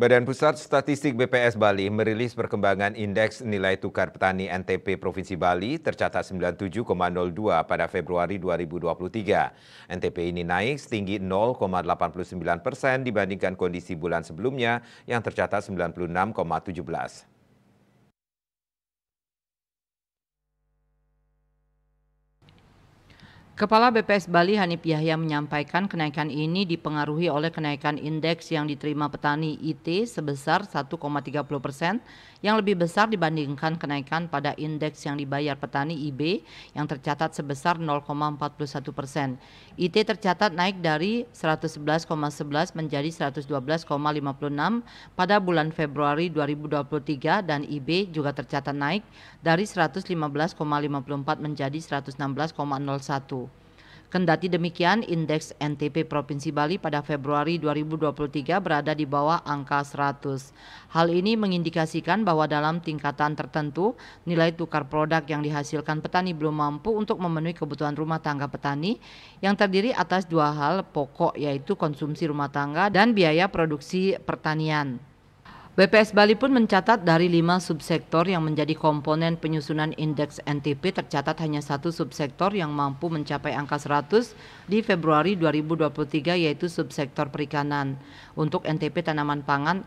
Badan Pusat Statistik BPS Bali merilis perkembangan indeks nilai tukar petani NTP Provinsi Bali tercatat 97,02 pada Februari 2023. NTP ini naik setinggi 0,89 persen dibandingkan kondisi bulan sebelumnya yang tercatat 96,17. Kepala BPS Bali Hanif Yahya menyampaikan kenaikan ini dipengaruhi oleh kenaikan indeks yang diterima petani IT sebesar 1,30 persen yang lebih besar dibandingkan kenaikan pada indeks yang dibayar petani IB yang tercatat sebesar 0,41 persen. IT tercatat naik dari 111,11 menjadi 112,56 pada bulan Februari 2023 dan IB juga tercatat naik dari 115,54 menjadi 116,01. Kendati demikian, indeks NTP Provinsi Bali pada Februari 2023 berada di bawah angka 100. Hal ini mengindikasikan bahwa dalam tingkatan tertentu, nilai tukar produk yang dihasilkan petani belum mampu untuk memenuhi kebutuhan rumah tangga petani yang terdiri atas dua hal pokok yaitu konsumsi rumah tangga dan biaya produksi pertanian. BPS Bali pun mencatat dari lima subsektor yang menjadi komponen penyusunan indeks NTP tercatat hanya satu subsektor yang mampu mencapai angka 100 di Februari 2023 yaitu subsektor perikanan. Untuk NTP tanaman pangan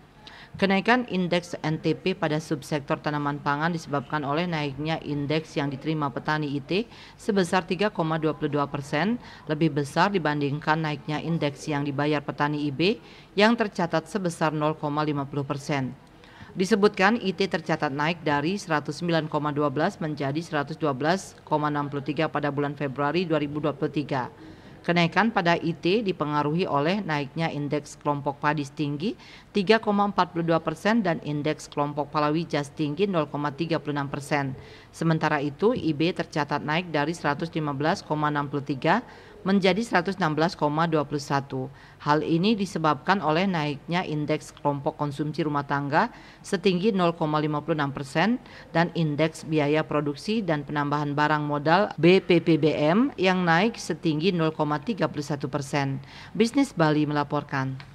Kenaikan indeks NTP pada subsektor tanaman pangan disebabkan oleh naiknya indeks yang diterima petani IT sebesar 3,22 persen, lebih besar dibandingkan naiknya indeks yang dibayar petani IB yang tercatat sebesar 0,50 persen. Disebutkan IT tercatat naik dari 109,12 menjadi 112,63 pada bulan Februari 2023. Kenaikan pada IT dipengaruhi oleh naiknya indeks kelompok padi tinggi 3,42 persen dan indeks kelompok palawija tinggi 0,36 persen. Sementara itu, IB tercatat naik dari 115,63 menjadi 116,21. Hal ini disebabkan oleh naiknya indeks kelompok konsumsi rumah tangga setinggi 0,56 persen dan indeks biaya produksi dan penambahan barang modal BPPBM yang naik setinggi 0,31 persen. Bisnis Bali melaporkan.